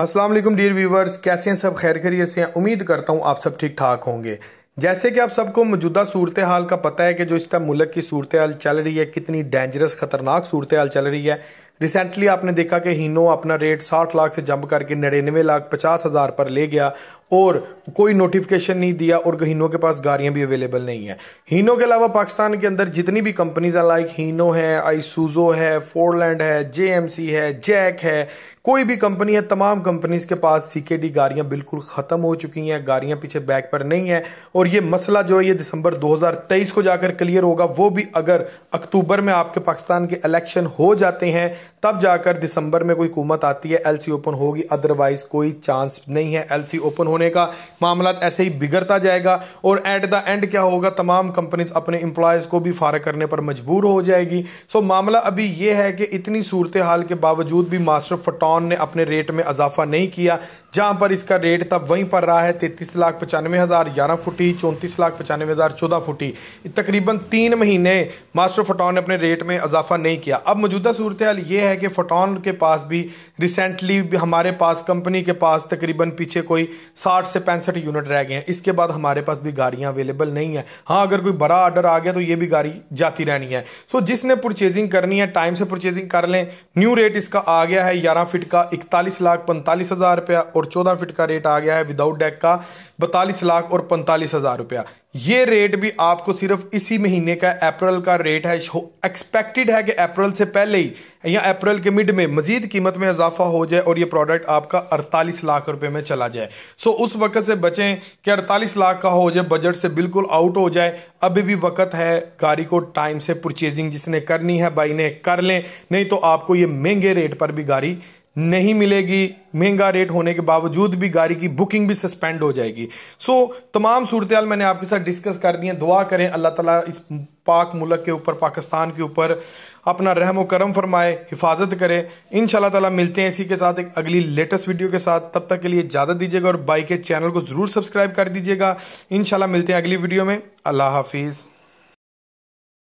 Aslam dear viewers कैसे हैं सब खैर खैरियत से हैं उम्मीद करता हूँ आप सब ठीक ठाक होंगे जैसे कि आप सबको मौजूदा सूरत हाल का पता है कि जो इस टाइम मुल्क की सूरत हाल चल रही है कितनी डेंजरस खतरनाक सूरत हाल चल रही है रिसेंटली आपने देखा कि हीनो अपना रेट 60 लाख से जंप करके नड़िन्नवे लाख पचास हज़ार पर ले गया और कोई नोटिफिकेशन नहीं दिया और हीनो के पास गाड़ियां भी अवेलेबल नहीं है हीनो के अलावा पाकिस्तान के अंदर जितनी भी कंपनीज है लाइक हीनो है आईसूजो है फोरलैंड है जेएमसी है जैक है कोई भी कंपनी है तमाम कंपनीज के पास सीकेडी गाड़ियां बिल्कुल खत्म हो चुकी हैं गाड़ियां पीछे बैक पर नहीं है और ये मसला जो है ये दिसंबर 2023 को जाकर क्लियर होगा वो भी अगर अक्टूबर में आपके पाकिस्तान के इलेक्शन हो जाते हैं तब जाकर दिसंबर में कोई हुकूमत आती है एलसी ओपन होगी अदरवाइज कोई चांस नहीं है एलसी ओपन होने होने का मामला ऐसे ही बिगड़ता जाएगा और एट द एंड क्या होगा तमाम कंपनीज अपने एम्प्लॉयज़ को भी फारग करने पर मजबूर हो जाएगी सो मामला अभी यह है कि इतनी सूरत हाल के बावजूद भी मास्टर फटौन ने अपने रेट में इजाफा नहीं किया जहां पर इसका रेट तब वहीं पर रहा है तैतीस लाख पचानवे हज़ार ग्यारह फुटी चौंतीस लाख पचानवे हज़ार चौदह फुटी तकरीबन तीन महीने मास्टर फटौन ने अपने रेट में इजाफा नहीं किया अब मौजूदा सूरत हाल ये है कि फटौन के पास भी रिसेंटली हमारे पास कंपनी के पास तकरीबन पीछे कोई सात साठ से पैंसठ यूनिट रह गए हैं इसके बाद हमारे पास भी गाड़ियां अवेलेबल नहीं है हाँ अगर कोई बड़ा ऑर्डर आ गया तो ये भी गाड़ी जाती रहनी है सो जिसने परचेजिंग करनी है टाइम से परचेजिंग कर लें न्यू रेट इसका आ गया है ग्यारह फिट का इकतालीस लाख पैंतालीस हज़ार रुपया और चौदह फिट का रेट आ गया है विदाउट डेक का बतालीस लाख और पैंतालीस हज़ार रुपया ये रेट भी आपको सिर्फ इसी महीने का अप्रैल का रेट है एक्सपेक्टेड है कि अप्रैल से पहले ही या अप्रैल के मिड में मजीद कीमत में इजाफा हो जाए और ये प्रोडक्ट आपका अड़तालीस लाख रुपए में चला जाए सो उस वक्त से बचें कि अड़तालीस लाख का हो जाए बजट से बिल्कुल आउट हो जाए अभी भी वक्त है गाड़ी को टाइम से परचेजिंग जिसने करनी है भाई ने कर लें नहीं तो आपको ये महंगे रेट पर भी गाड़ी नहीं मिलेगी महंगा रेट होने के बावजूद भी गाड़ी की बुकिंग भी सस्पेंड हो जाएगी सो so, तमाम सूरत मैंने आपके साथ डिस्कस कर दी है दुआ करें अल्लाह ताला इस पाक मुल्क के ऊपर पाकिस्तान के ऊपर अपना रहम करम फरमाए हिफाजत करे इन ताला मिलते हैं इसी के साथ एक अगली लेटेस्ट वीडियो के साथ तब तक के लिए इजाज़त दीजिएगा और बाइक के चैनल को ज़रूर सब्सक्राइब कर दीजिएगा इन मिलते हैं अगली वीडियो में अल्लाह हाफिज़